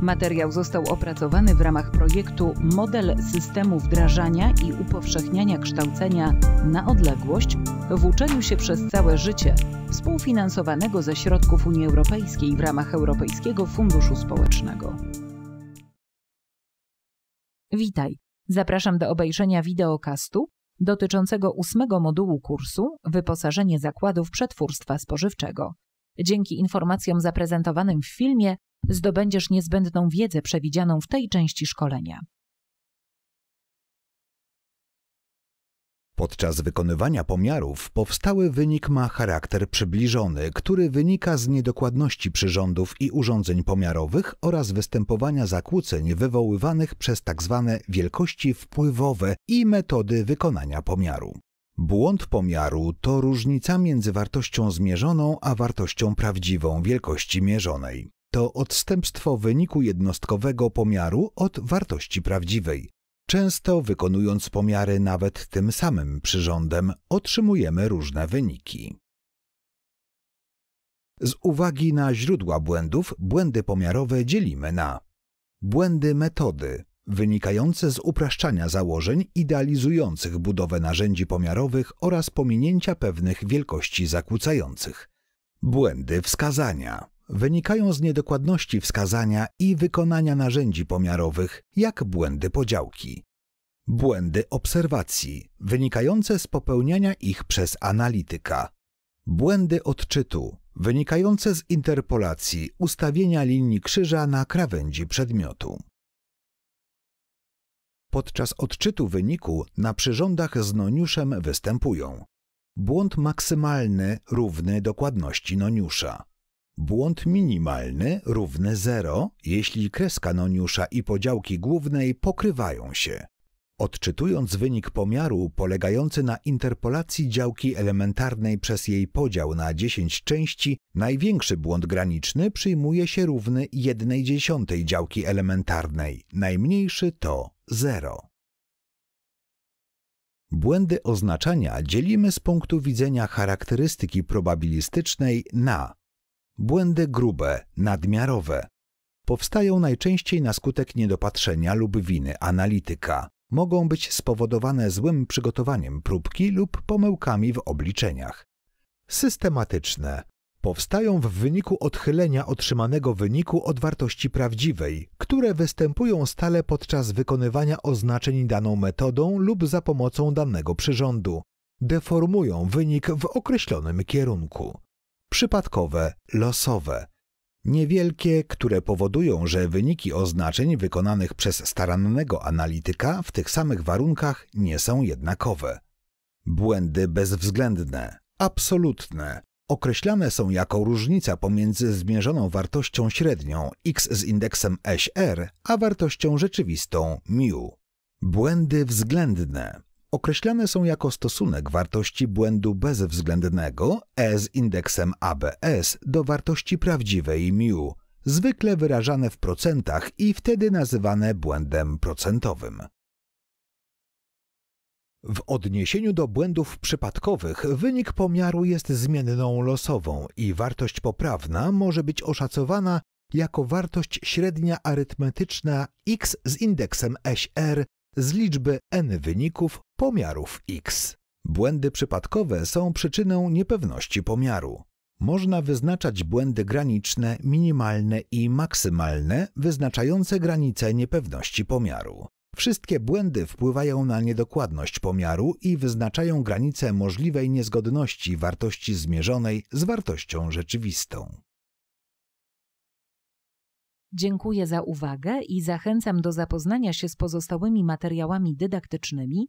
Materiał został opracowany w ramach projektu Model systemu wdrażania i upowszechniania kształcenia na odległość w uczeniu się przez całe życie, współfinansowanego ze środków Unii Europejskiej w ramach Europejskiego Funduszu Społecznego. Witaj. Zapraszam do obejrzenia wideokastu dotyczącego ósmego modułu kursu Wyposażenie zakładów przetwórstwa spożywczego. Dzięki informacjom zaprezentowanym w filmie zdobędziesz niezbędną wiedzę przewidzianą w tej części szkolenia. Podczas wykonywania pomiarów powstały wynik ma charakter przybliżony, który wynika z niedokładności przyrządów i urządzeń pomiarowych oraz występowania zakłóceń wywoływanych przez tzw. Tak wielkości wpływowe i metody wykonania pomiaru. Błąd pomiaru to różnica między wartością zmierzoną a wartością prawdziwą wielkości mierzonej to odstępstwo wyniku jednostkowego pomiaru od wartości prawdziwej. Często wykonując pomiary nawet tym samym przyrządem, otrzymujemy różne wyniki. Z uwagi na źródła błędów, błędy pomiarowe dzielimy na błędy metody, wynikające z upraszczania założeń idealizujących budowę narzędzi pomiarowych oraz pominięcia pewnych wielkości zakłócających. Błędy wskazania wynikają z niedokładności wskazania i wykonania narzędzi pomiarowych, jak błędy podziałki. Błędy obserwacji, wynikające z popełniania ich przez analityka. Błędy odczytu, wynikające z interpolacji ustawienia linii krzyża na krawędzi przedmiotu. Podczas odczytu wyniku na przyrządach z noniuszem występują błąd maksymalny równy dokładności noniusza, Błąd minimalny równy 0, jeśli kres kanoniusza i podziałki głównej pokrywają się. Odczytując wynik pomiaru polegający na interpolacji działki elementarnej przez jej podział na 10 części, największy błąd graniczny przyjmuje się równy 1 dziesiątej działki elementarnej, najmniejszy to 0. Błędy oznaczania dzielimy z punktu widzenia charakterystyki probabilistycznej na Błędy grube, nadmiarowe powstają najczęściej na skutek niedopatrzenia lub winy analityka. Mogą być spowodowane złym przygotowaniem próbki lub pomyłkami w obliczeniach. Systematyczne powstają w wyniku odchylenia otrzymanego wyniku od wartości prawdziwej, które występują stale podczas wykonywania oznaczeń daną metodą lub za pomocą danego przyrządu. Deformują wynik w określonym kierunku przypadkowe, losowe, niewielkie, które powodują, że wyniki oznaczeń wykonanych przez starannego analityka w tych samych warunkach nie są jednakowe. Błędy bezwzględne, absolutne, określane są jako różnica pomiędzy zmierzoną wartością średnią x z indeksem SR, a wartością rzeczywistą μ. Błędy względne określane są jako stosunek wartości błędu bezwzględnego E z indeksem ABS do wartości prawdziwej μ, zwykle wyrażane w procentach i wtedy nazywane błędem procentowym. W odniesieniu do błędów przypadkowych wynik pomiaru jest zmienną losową i wartość poprawna może być oszacowana jako wartość średnia arytmetyczna x z indeksem SR z liczby n wyników pomiarów X. Błędy przypadkowe są przyczyną niepewności pomiaru. Można wyznaczać błędy graniczne, minimalne i maksymalne, wyznaczające granice niepewności pomiaru. Wszystkie błędy wpływają na niedokładność pomiaru i wyznaczają granice możliwej niezgodności wartości zmierzonej z wartością rzeczywistą. Dziękuję za uwagę i zachęcam do zapoznania się z pozostałymi materiałami dydaktycznymi